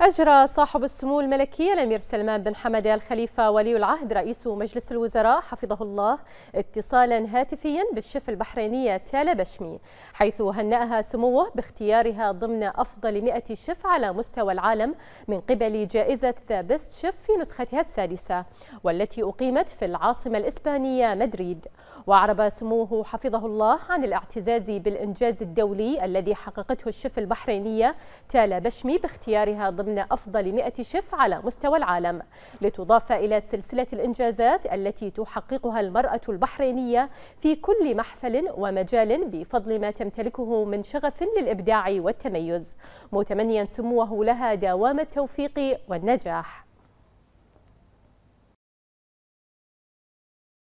أجرى صاحب السمو الملكي الأمير سلمان بن حمد الخليفة ولي العهد رئيس مجلس الوزراء حفظه الله اتصالا هاتفيا بالشف البحرينية تالا بشمي حيث هنأها سموه باختيارها ضمن أفضل 100 شف على مستوى العالم من قبل جائزة بيست شف في نسختها السادسة والتي أقيمت في العاصمة الإسبانية مدريد وأعرب سموه حفظه الله عن الاعتزاز بالإنجاز الدولي الذي حققته الشف البحرينية تالا بشمي باختيارها ضمن ضمن أفضل 100 شيف على مستوى العالم لتضاف إلى سلسلة الإنجازات التي تحققها المرأة البحرينية في كل محفل ومجال بفضل ما تمتلكه من شغف للإبداع والتميز متمنيا سموه لها دوام التوفيق والنجاح